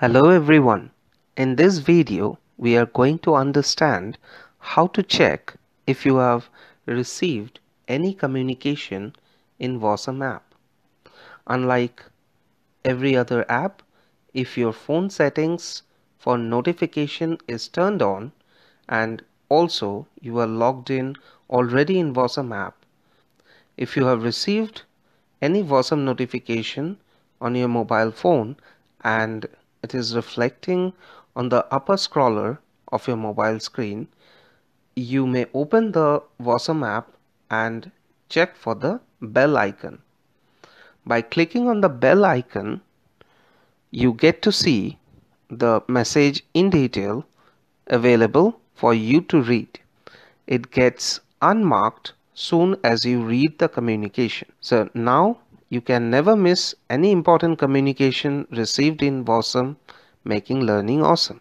Hello everyone. In this video, we are going to understand how to check if you have received any communication in Wasm app. Unlike every other app, if your phone settings for notification is turned on and also you are logged in already in Wasm app, if you have received any Wasm notification on your mobile phone and it is reflecting on the upper scroller of your mobile screen, you may open the Wasm app and check for the bell icon. By clicking on the bell icon, you get to see the message in detail available for you to read. It gets unmarked soon as you read the communication. So now you can never miss any important communication received in WASM, making learning awesome.